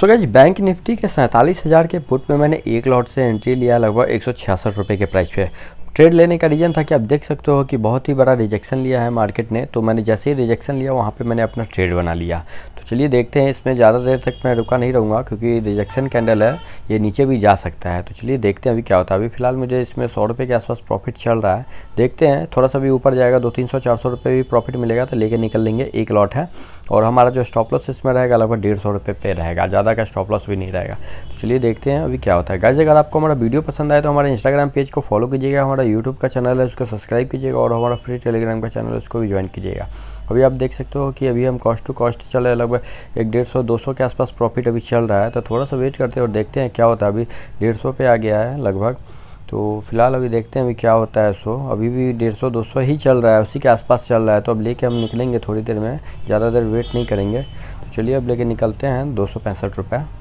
सो guys bank Nifty के सैंतालीस हज़ार के पुट में मैंने एक लॉट से एंट्री लिया लगभग एक सौ के प्राइस पे ट्रेड लेने का रीज़न था कि आप देख सकते हो कि बहुत ही बड़ा रिजेक्शन लिया है मार्केट ने तो मैंने जैसे ही रिजेक्शन लिया वहाँ पे मैंने अपना ट्रेड बना लिया तो चलिए देखते हैं इसमें ज़्यादा देर तक मैं रुका नहीं रहूँगा क्योंकि रिजेक्शन कैंडल है ये नीचे भी जा सकता है तो चलिए देखते हैं अभी क्या होता है अभी फिलहाल मुझे इसमें सौ रुपये के आसपास प्रॉफिट चल रहा है देखते हैं थोड़ा सा भी ऊपर जाएगा दो तीन सौ चार सौ रुपये भी प्रॉफिट मिलेगा तो लेकर निकल लेंगे एक लॉट है और हमारा जो स्टॉप लॉस इसमें रहेगा लगभग डेढ़ सौ रुपये पे रहेगा ज़्यादा का स्टॉप लॉस भी नहीं रहेगा तो चलिए देखते हैं अभी क्या होता है गाइज अगर आपको हमारा वीडियो पसंद आए तो हमारे इंस्टाग्राम पेज को फॉलो कीजिएगा हमारा यूट्यूब का चैनल है उसको सब्सक्राइब कीजिएगा और हमारा फ्री टेलीग्राम का चैनल है उसको भी ज्वाइन कीजिएगा अभी आप देख सकते हो कि अभी हम कॉस्ट टू कॉस्ट चल रहे लगभग एक डेढ़ सौ दो सौ के आसपास प्रॉफिट अभी चल रहा है तो थोड़ा सा वेट करते हैं और देखते हैं क्या होता है अभी डेढ़ सौ पे आ गया है लगभग तो फिलहाल अभी देखते हैं अभी क्या होता है सो अभी भी डेढ़ सौ दो सौ ही चल रहा है उसी के आसपास चल रहा है तो अब लेके हम निकलेंगे थोड़ी देर में ज़्यादा देर वेट नहीं करेंगे तो चलिए अब लेके निकलते हैं दो सौ पैंसठ रुपये